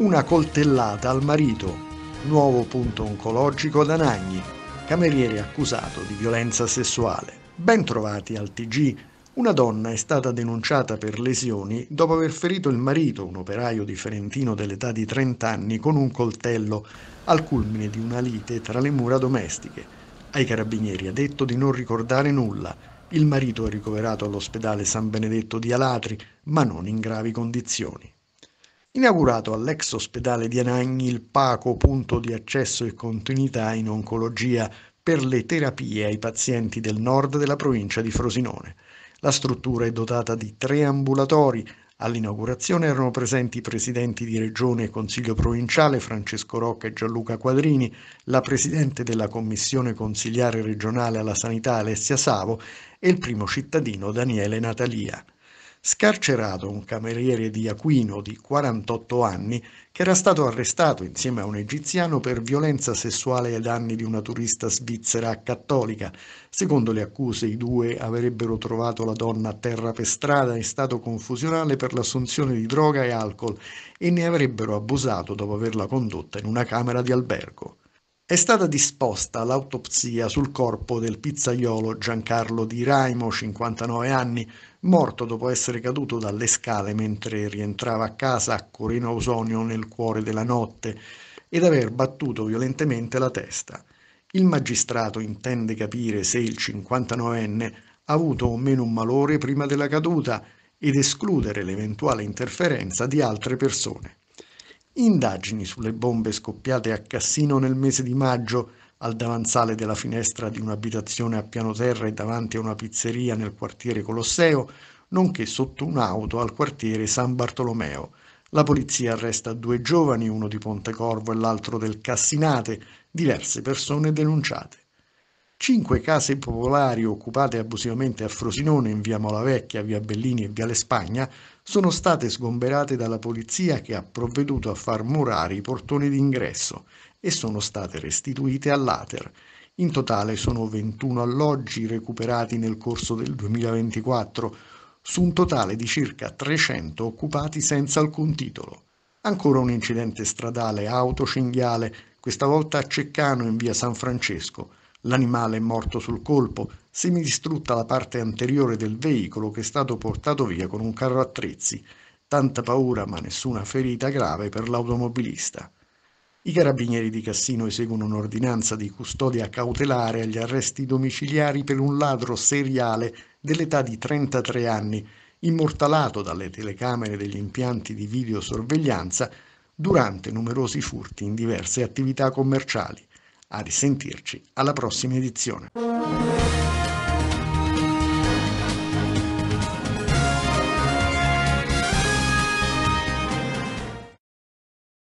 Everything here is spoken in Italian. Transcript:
una coltellata al marito, nuovo punto oncologico da Nagni, cameriere accusato di violenza sessuale. Ben trovati al TG, una donna è stata denunciata per lesioni dopo aver ferito il marito, un operaio di Ferentino dell'età di 30 anni, con un coltello al culmine di una lite tra le mura domestiche. Ai carabinieri ha detto di non ricordare nulla. Il marito è ricoverato all'ospedale San Benedetto di Alatri, ma non in gravi condizioni inaugurato all'ex ospedale di Anagni il Paco punto di accesso e continuità in oncologia per le terapie ai pazienti del nord della provincia di Frosinone. La struttura è dotata di tre ambulatori. All'inaugurazione erano presenti i presidenti di Regione e Consiglio Provinciale Francesco Rocca e Gianluca Quadrini, la presidente della Commissione Consigliare Regionale alla Sanità Alessia Savo e il primo cittadino Daniele Natalia scarcerato un cameriere di Aquino di 48 anni che era stato arrestato insieme a un egiziano per violenza sessuale ai danni di una turista svizzera cattolica. Secondo le accuse i due avrebbero trovato la donna a terra per strada in stato confusionale per l'assunzione di droga e alcol e ne avrebbero abusato dopo averla condotta in una camera di albergo. È stata disposta l'autopsia sul corpo del pizzaiolo Giancarlo Di Raimo, 59 anni, morto dopo essere caduto dalle scale mentre rientrava a casa a Corino Ausonio nel cuore della notte ed aver battuto violentemente la testa. Il magistrato intende capire se il 59enne ha avuto o meno un malore prima della caduta ed escludere l'eventuale interferenza di altre persone. Indagini sulle bombe scoppiate a Cassino nel mese di maggio al davanzale della finestra di un'abitazione a piano terra e davanti a una pizzeria nel quartiere Colosseo, nonché sotto un'auto al quartiere San Bartolomeo. La polizia arresta due giovani, uno di Pontecorvo e l'altro del Cassinate, diverse persone denunciate. Cinque case popolari occupate abusivamente a Frosinone in via Molavecchia, via Bellini e viale Spagna sono state sgomberate dalla polizia che ha provveduto a far murare i portoni d'ingresso e sono state restituite all'Ater. In totale sono 21 alloggi recuperati nel corso del 2024, su un totale di circa 300 occupati senza alcun titolo. Ancora un incidente stradale autocinghiale, questa volta a Ceccano in via San Francesco. L'animale è morto sul colpo, semidistrutta la parte anteriore del veicolo che è stato portato via con un carro attrezzi. Tanta paura ma nessuna ferita grave per l'automobilista. I carabinieri di Cassino eseguono un'ordinanza di custodia cautelare agli arresti domiciliari per un ladro seriale dell'età di 33 anni, immortalato dalle telecamere degli impianti di videosorveglianza durante numerosi furti in diverse attività commerciali. A risentirci alla prossima edizione.